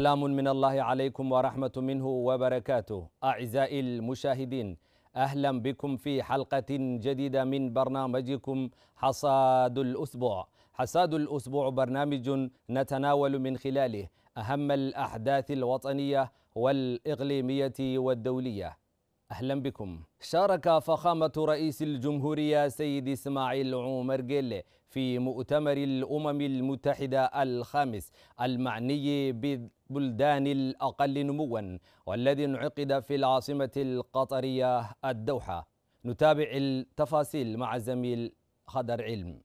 سلام من الله عليكم ورحمة منه وبركاته أعزائي المشاهدين أهلا بكم في حلقة جديدة من برنامجكم حصاد الأسبوع حصاد الأسبوع برنامج نتناول من خلاله أهم الأحداث الوطنية والإقليمية والدولية أهلا بكم شارك فخامة رئيس الجمهورية سيد إسماعيل عمر جيل في مؤتمر الأمم المتحدة الخامس المعني ببلدان الأقل نموا والذي انعقد في العاصمة القطرية الدوحة نتابع التفاصيل مع الزميل خضر علم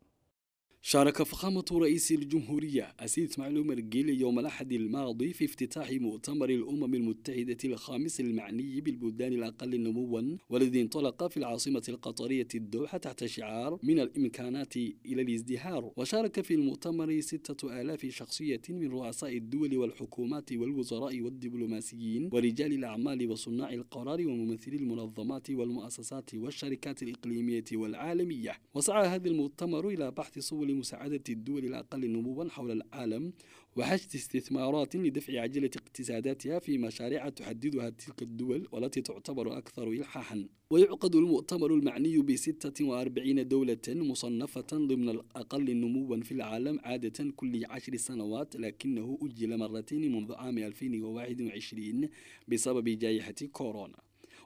شارك فخامة رئيس الجمهورية أسيد اسماعيل عمر يوم الأحد الماضي في افتتاح مؤتمر الأمم المتحدة الخامس المعني بالبلدان الأقل نموا والذي انطلق في العاصمة القطرية الدوحة تحت شعار من الإمكانات إلى الازدهار وشارك في المؤتمر ستة آلاف شخصية من رؤساء الدول والحكومات والوزراء والدبلوماسيين ورجال الأعمال وصناع القرار وممثلي المنظمات والمؤسسات والشركات الإقليمية والعالمية وسعى هذا المؤتمر إلى بحث سبل لمساعدة الدول الأقل نموا حول العالم وحشد استثمارات لدفع عجلة اقتصاداتها في مشاريع تحددها تلك الدول والتي تعتبر أكثر إلحاحا ويعقد المؤتمر المعني ب 46 دولة مصنفة ضمن الأقل نموا في العالم عادة كل عشر سنوات لكنه أجل مرتين منذ عام 2021 بسبب جائحة كورونا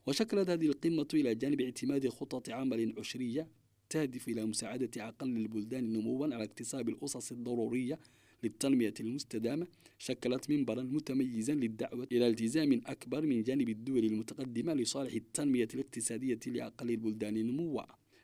وشكلت هذه القمة إلى جانب اعتماد خطط عمل عشرية تهدف إلى مساعدة أقل البلدان نموا على اكتساب الأسس الضرورية للتنمية المستدامة شكلت منبرا متميزا للدعوة إلى التزام أكبر من جانب الدول المتقدمة لصالح التنمية الاقتصادية لأقل البلدان نموا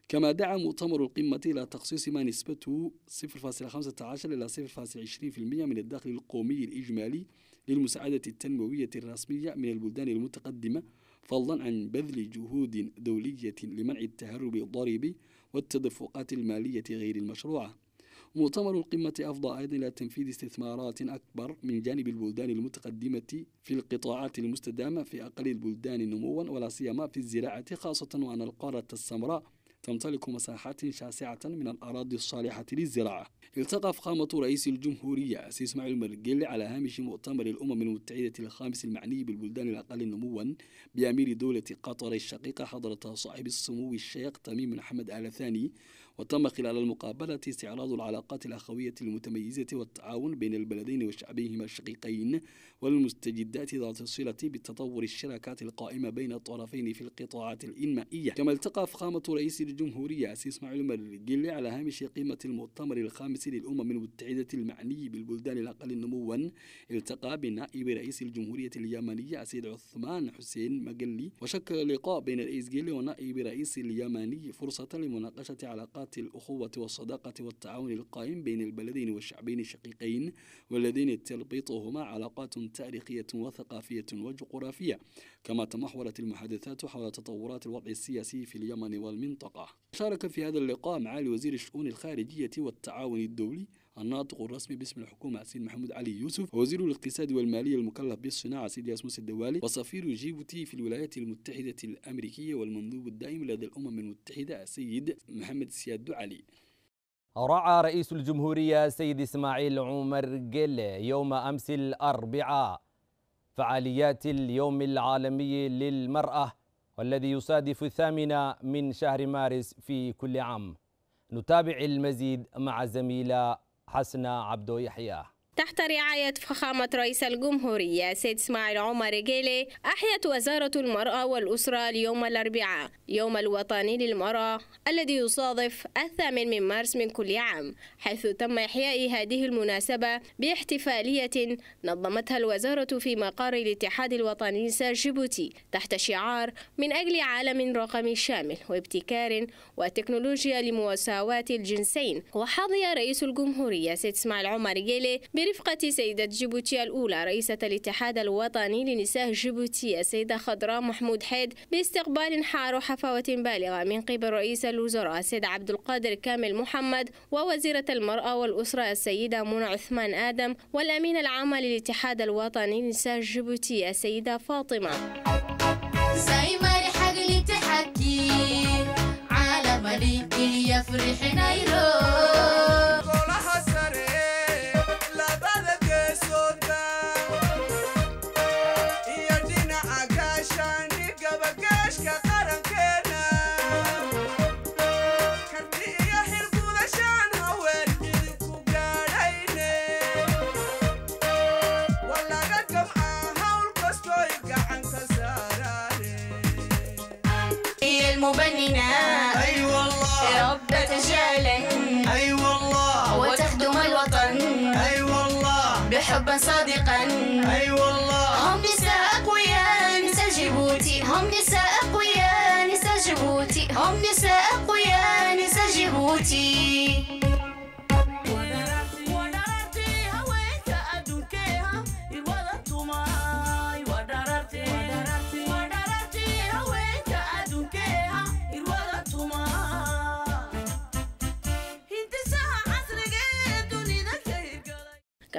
كما دعا مؤتمر القمة إلى تخصيص ما نسبته 0.15 إلى 0.20% من الدخل القومي الإجمالي للمساعدة التنموية الرسمية من البلدان المتقدمة فضلا عن بذل جهود دولية لمنع التهرب الضريبي والتدفقات المالية غير المشروعة مؤتمر القمة أفضى أيضا إلى تنفيذ استثمارات أكبر من جانب البلدان المتقدمة في القطاعات المستدامة في أقل البلدان نموا ولا سيما في الزراعة خاصة وأن القارة السمراء تمتلك مساحات شاسعة من الأراضي الصالحة للزراعة التقى فخامة رئيس الجمهورية سيس إسماعيل المرجل على هامش مؤتمر الأمم المتحدة الخامس المعني بالبلدان الأقل نموا بأمير دولة قطر الشقيقة حضرة صاحب السمو الشيخ تميم محمد آل ثاني وتم خلال المقابلة استعراض العلاقات الأخوية المتميزة والتعاون بين البلدين وشعبيهما الشقيقين والمستجدات ذات الصلة بتطور الشراكات القائمة بين الطرفين في القطاعات الإنمائية كما التقى فخامة رئيس الجمهورية أسيس معلومة المرجل على هامش قيمة المؤتمر الخامس للأمم المتحدة المعني بالبلدان الأقل نموا التقى بنائب رئيس الجمهورية اليمنية السيد عثمان حسين مقلي وشكل لقاء بين رئيس جيلي ونائب رئيس اليمني فرصة لمناقشة علاقات ثمرات الأخوة والصداقة والتعاون القائم بين البلدين والشعبين الشقيقين والذين تربطهما علاقات تاريخية وثقافية وجغرافية كما تمحورت المحادثات حول تطورات الوضع السياسي في اليمن والمنطقة شارك في هذا اللقاء معالي وزير الشؤون الخارجية والتعاون الدولي الناطق الرسمي باسم الحكومة سيد محمود علي يوسف وزير الاقتصاد والمالية المكلف بالصناعة سيد ياسموس الدوالي وسفير جيبوتي في الولايات المتحدة الأمريكية والمندوب الدائم لدى الأمم المتحدة السيد محمد سياد علي رعى رئيس الجمهورية سيد إسماعيل عمر جل يوم أمس الأربعاء فعاليات اليوم العالمي للمرأة والذي يصادف الثامنة من شهر مارس في كل عام نتابع المزيد مع زميلة حسنة عبدو يحيى تحت رعاية فخامة رئيس الجمهورية سيد إسماعيل عمر جيلي أحيت وزارة المرأة والأسرة اليوم الأربعاء يوم الوطني للمرأة الذي يصادف الثامن من مارس من كل عام حيث تم إحياء هذه المناسبة باحتفالية نظمتها الوزارة في مقر الاتحاد الوطني جيبوتي تحت شعار من أجل عالم رقمي شامل وابتكار وتكنولوجيا لمساواة الجنسين وحظي رئيس الجمهورية سيد إسماعيل عمر جيلي برفقة سيدة جيبوتي الأولى رئيسة الاتحاد الوطني لنساء جيبوتي السيدة خضراء محمود حيد باستقبال حار وحفاوة بالغة من قبل رئيس الوزراء السيد عبد القادر كامل محمد ووزيرة المرأة والأسرة السيدة منى عثمان آدم والأمين العام للاتحاد الوطني لنساء جيبوتي السيدة فاطمة زي ما لحق تحكي على مليكي يفرح نيرو بساء قيان سجهوتي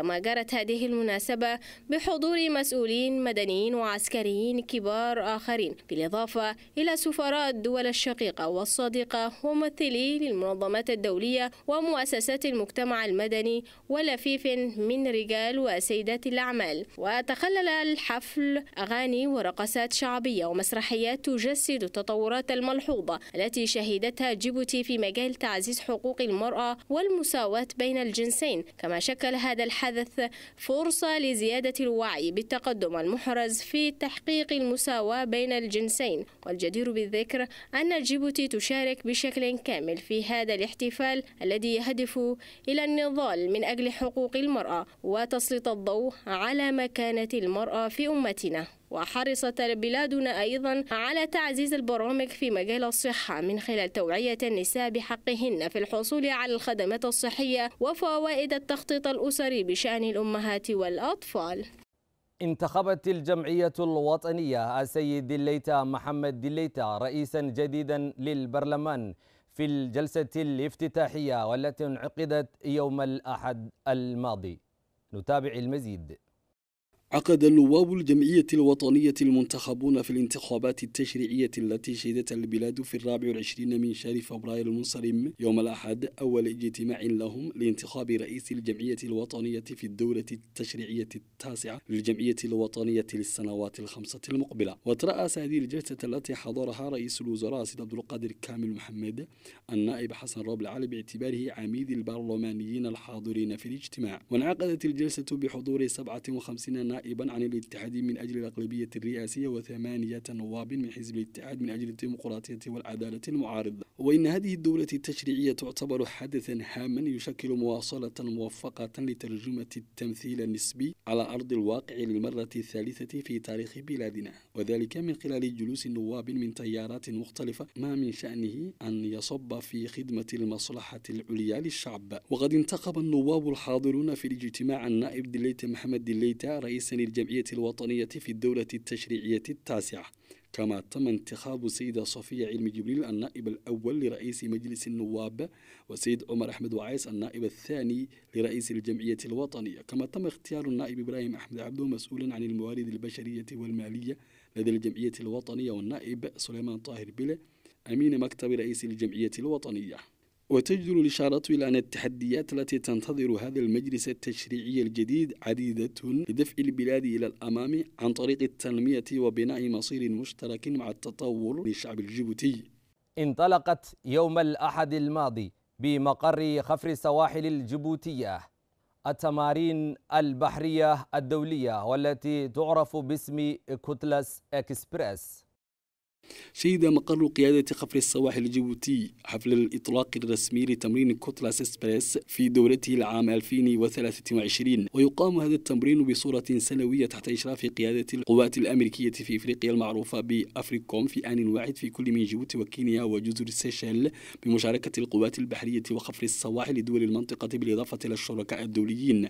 كما جرت هذه المناسبة بحضور مسؤولين مدنيين وعسكريين كبار آخرين بالإضافة إلى سفراء الدول الشقيقة والصديقة وممثلي للمنظمات الدولية ومؤسسات المجتمع المدني ولفيف من رجال وسيدات الأعمال وتخلل الحفل أغاني ورقصات شعبية ومسرحيات تجسد التطورات الملحوظة التي شهدتها جيبوتي في مجال تعزيز حقوق المرأة والمساواة بين الجنسين كما شكل هذا الحدث حدث فرصة لزيادة الوعي بالتقدم المحرز في تحقيق المساواة بين الجنسين والجدير بالذكر أن جيبوتي تشارك بشكل كامل في هذا الاحتفال الذي يهدف إلى النضال من أجل حقوق المرأة وتسليط الضوء على مكانة المرأة في أمتنا وحرصت بلادنا أيضا على تعزيز البرامج في مجال الصحة من خلال توعية النساء بحقهن في الحصول على الخدمات الصحية وفوائد التخطيط الأسري بشأن الأمهات والأطفال انتخبت الجمعية الوطنية السيد دليتا محمد دليتا رئيسا جديدا للبرلمان في الجلسة الافتتاحية والتي انعقدت يوم الأحد الماضي نتابع المزيد عقد نواب الجمعية الوطنية المنتخبون في الانتخابات التشريعية التي شهدتها البلاد في الرابع والعشرين من شهر فبراير المنصرم يوم الأحد أول اجتماع لهم لانتخاب رئيس الجمعية الوطنية في الدورة التشريعية التاسعة للجمعية الوطنية للسنوات الخمسة المقبلة وترأس هذه الجلسة التي حضرها رئيس الوزراء سيد عبد القادر كامل محمد النائب حسن روب العالي باعتباره عميد البرلمانيين الحاضرين في الاجتماع وانعقدت الجلسة بحضور 57 نائب نائبا عن الاتحاد من أجل الأغلبية الرئاسية وثمانية نواب من حزب الاتحاد من أجل الديمقراطية والعدالة المعارضة وإن هذه الدولة التشريعية تعتبر حدثا هاما يشكل مواصلة موفقة لترجمة التمثيل النسبي على أرض الواقع للمرة الثالثة في تاريخ بلادنا وذلك من خلال جلوس نواب من تيارات مختلفة ما من شأنه أن يصب في خدمة المصلحة العليا للشعب وقد انتخب النواب الحاضرون في الاجتماع النائب دليت محمد دليت رئيس السنة الجمعية الوطنية في الدولة التشريعية التاسعة كما تم انتخاب السيدة صفية علمي جبريل النائب الأول لرئيس مجلس النواب والسيد عمر أحمد وعيس النائب الثاني لرئيس الجمعية الوطنية كما تم اختيار النائب إبراهيم أحمد عبده مسؤولا عن الموارد البشرية والمالية لدى الجمعية الوطنية والنائب سليمان طاهر بله أمين مكتب رئيس الجمعية الوطنية وتجدر الإشارة إلى أن التحديات التي تنتظر هذا المجلس التشريعي الجديد عديدة لدفع البلاد إلى الأمام عن طريق التنمية وبناء مصير مشترك مع التطور للشعب الجيبوتي انطلقت يوم الأحد الماضي بمقر خفر السواحل الجيبوتية التمارين البحرية الدولية والتي تعرف باسم كتلس إكسبريس شهد مقر قيادة قفر السواحل الجيبوتي حفل الإطلاق الرسمي لتمرين كوتلاس إسبريس في دورته العام 2023 ويقام هذا التمرين بصورة سنوية تحت إشراف قيادة القوات الأمريكية في إفريقيا المعروفة بأفريكوم في آن واحد في كل من جيبوتي وكينيا وجزر السيشيل بمشاركة القوات البحرية وقفر السواحل لدول المنطقة بالإضافة إلى الشركاء الدوليين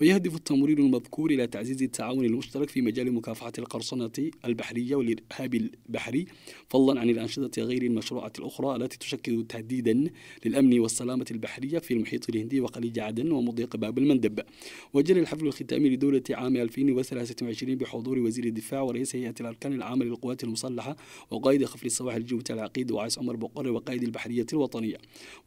ويهدف التمرير المذكور إلى تعزيز التعاون المشترك في مجال مكافحة القرصنة البحرية والإرهاب البحري فضلا عن الأنشطة غير المشروعة الأخرى التي تشكل تهديدا للأمن والسلامة البحرية في المحيط الهندي وخليج عدن ومضيق باب المندب وجرى الحفل الختامي لدولة عام 2023 بحضور وزير الدفاع ورئيس هيئة الأركان العامة للقوات المسلحة وقائد خفر السواحل الجوتة العقيد وعيس عمر بقر وقائد البحرية الوطنية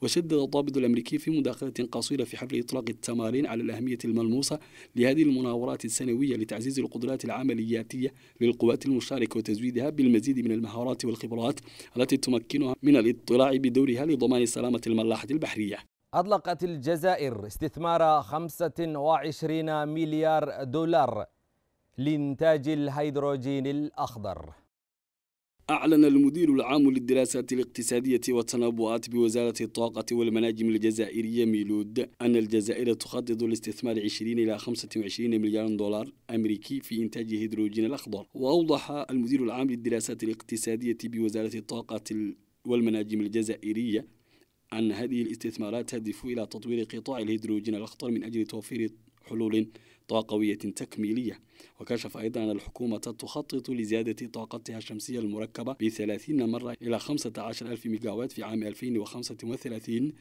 وشدد الضابط الأمريكي في مداخلة قصيرة في حفل إطلاق التمارين على الأهمية الملموسة موسى لهذه المناورات السنوية لتعزيز القدرات العملياتية للقوات المشاركة وتزويدها بالمزيد من المهارات والخبرات التي تمكنها من الاطلاع بدورها لضمان سلامة الملاحة البحرية أطلقت الجزائر استثمار 25 مليار دولار لإنتاج الهيدروجين الأخضر أعلن المدير العام للدراسات الاقتصادية والتنبؤات بوزارة الطاقة والمناجم الجزائرية ميلود أن الجزائر تخطط لاستثمار 20 إلى 25 مليار دولار أمريكي في إنتاج هيدروجين الأخضر وأوضح المدير العام للدراسات الاقتصادية بوزارة الطاقة والمناجم الجزائرية أن هذه الاستثمارات تهدف إلى تطوير قطاع الهيدروجين الأخضر من أجل توفير حلول طاقوية تكميلية وكشف أيضا أن الحكومة تخطط لزيادة طاقتها الشمسية المركبة بثلاثين مرة إلى خمسة عشر ألف ميجاوات في عام 2035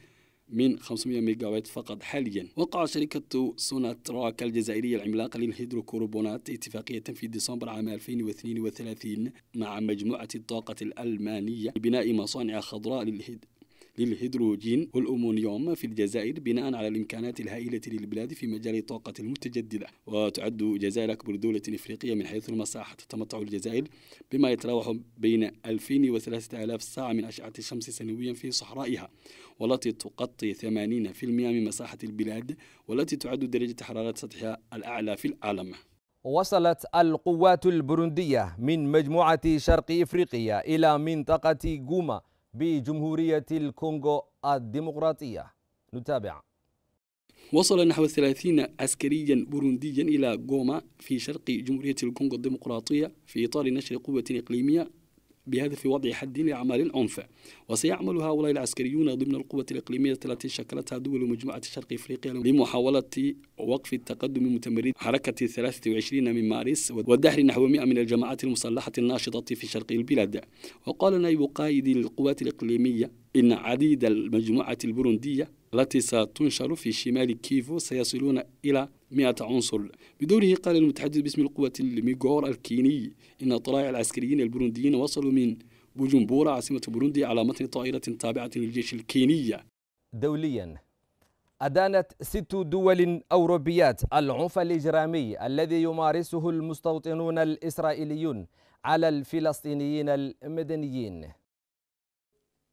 من 500 ميجاوات فقط حاليا وقع شركة سوناتراك الجزائرية العملاقة للهيدروكربونات اتفاقية في ديسمبر عام 2032 مع مجموعة الطاقة الألمانية لبناء مصانع خضراء للهيدروكربونات للهيدروجين والأمونيوم في الجزائر بناء على الإمكانات الهائلة للبلاد في مجال الطاقة المتجددة وتعد جزائر أكبر دولة إفريقية من حيث المساحة تتمتع الجزائر بما يتراوح بين 2000 و 3000 ساعة من أشعة الشمس سنويا في صحرائها والتي تغطي 80% من مساحة البلاد والتي تعد درجة حرارة سطحها الأعلى في العالم وصلت القوات البروندية من مجموعة شرق إفريقيا إلى منطقة جوما بجمهورية الكونغو الديمقراطية نتابع وصل نحو 30 عسكريا بورونديا إلى غوما في شرق جمهورية الكونغو الديمقراطية في إطار نشر قوة إقليمية بهدف وضع حد لأعمال العنف وسيعمل هؤلاء العسكريون ضمن القوة الإقليمية التي شكلتها دول مجموعة شرق إفريقيا لمحاولة وقف التقدم المتمرد حركة 23 من مارس والدحر نحو 100 من الجماعات المسلحة الناشطة في شرق البلاد وقال نائب قائد القوات الإقليمية إن عديد المجموعة البروندية التي ستنشر في شمال كيفو سيصلون إلى 100 عنصر بدوره قال المتحدث باسم القوة الميغور الكيني إن طلائع العسكريين البرونديين وصلوا من بوجمبورا عاصمة بروندي على متن طائرة تابعة للجيش الكينية دوليا أدانت ست دول أوروبيات العنف الإجرامي الذي يمارسه المستوطنون الإسرائيليون على الفلسطينيين المدنيين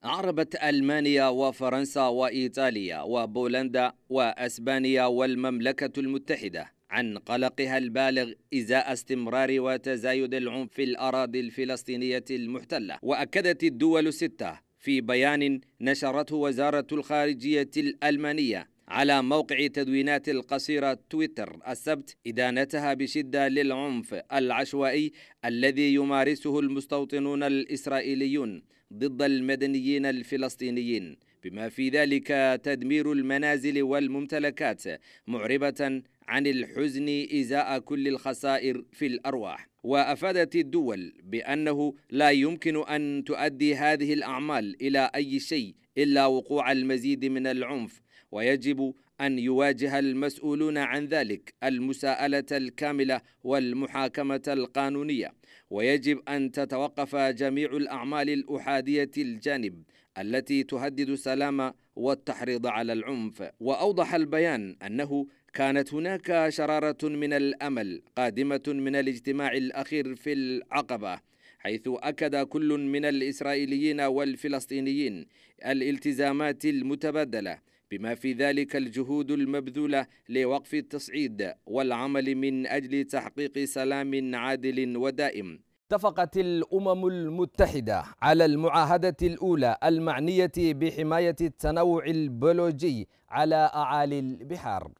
عربت ألمانيا وفرنسا وإيطاليا وبولندا وأسبانيا والمملكة المتحدة عن قلقها البالغ إزاء استمرار وتزايد العنف في الأراضي الفلسطينية المحتلة وأكدت الدول الستة في بيان نشرته وزارة الخارجية الألمانية على موقع تدوينات القصيرة تويتر السبت إدانتها بشدة للعنف العشوائي الذي يمارسه المستوطنون الإسرائيليون ضد المدنيين الفلسطينيين بما في ذلك تدمير المنازل والممتلكات معربة عن الحزن إزاء كل الخسائر في الأرواح وأفادت الدول بأنه لا يمكن أن تؤدي هذه الأعمال إلى أي شيء إلا وقوع المزيد من العنف ويجب أن يواجه المسؤولون عن ذلك المساءلة الكاملة والمحاكمة القانونية ويجب أن تتوقف جميع الأعمال الأحادية الجانب التي تهدد السلام والتحريض على العنف وأوضح البيان أنه كانت هناك شرارة من الأمل قادمة من الاجتماع الأخير في العقبة حيث أكد كل من الإسرائيليين والفلسطينيين الالتزامات المتبادلة بما في ذلك الجهود المبذولة لوقف التصعيد والعمل من أجل تحقيق سلام عادل ودائم اتفقت الأمم المتحدة على المعاهدة الأولى المعنية بحماية التنوع البيولوجي على أعالي البحار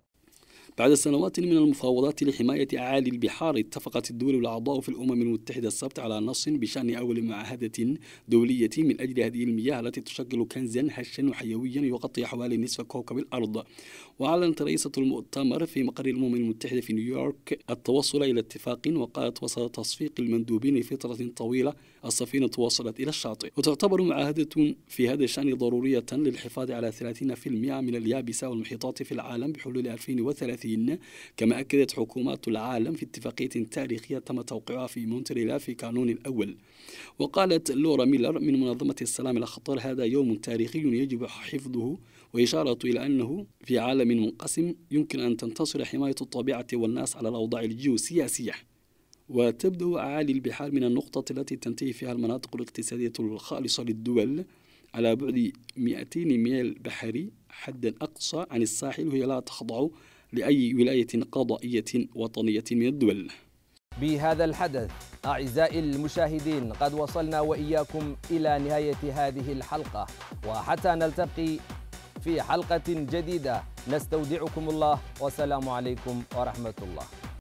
بعد سنوات من المفاوضات لحماية أعالي البحار اتفقت الدول الأعضاء في الأمم المتحدة السبت على نص بشأن أول معاهدة دولية من أجل هذه المياه التي تشكل كنزا هشا وحيويا يغطي حوالي نصف كوكب الأرض وأعلنت رئيسة المؤتمر في مقر الأمم المتحدة في نيويورك التوصل إلى اتفاق وقالت وصل تصفيق المندوبين لفترة طويلة السفينة وصلت إلى الشاطئ وتعتبر معاهدة في هذا الشأن ضرورية للحفاظ على 30% من اليابسة والمحيطات في العالم بحلول 2030 كما أكدت حكومات العالم في اتفاقية تاريخية تم توقيعها في مونتريلا في كانون الأول وقالت لورا ميلر من منظمة السلام الأخطر هذا يوم تاريخي يجب حفظه وإشارة إلى أنه في عالم منقسم يمكن أن تنتصر حماية الطبيعة والناس على الأوضاع الجيوسياسية وتبدأ أعالي البحار من النقطة التي تنتهي فيها المناطق الاقتصادية الخالصة للدول على بعد 200 ميل بحري حدا أقصى عن الساحل وهي لا تخضع لأي ولاية قضائية وطنية من الدول بهذا الحدث أعزائي المشاهدين قد وصلنا وإياكم إلى نهاية هذه الحلقة وحتى نلتقي في حلقة جديدة نستودعكم الله والسلام عليكم ورحمة الله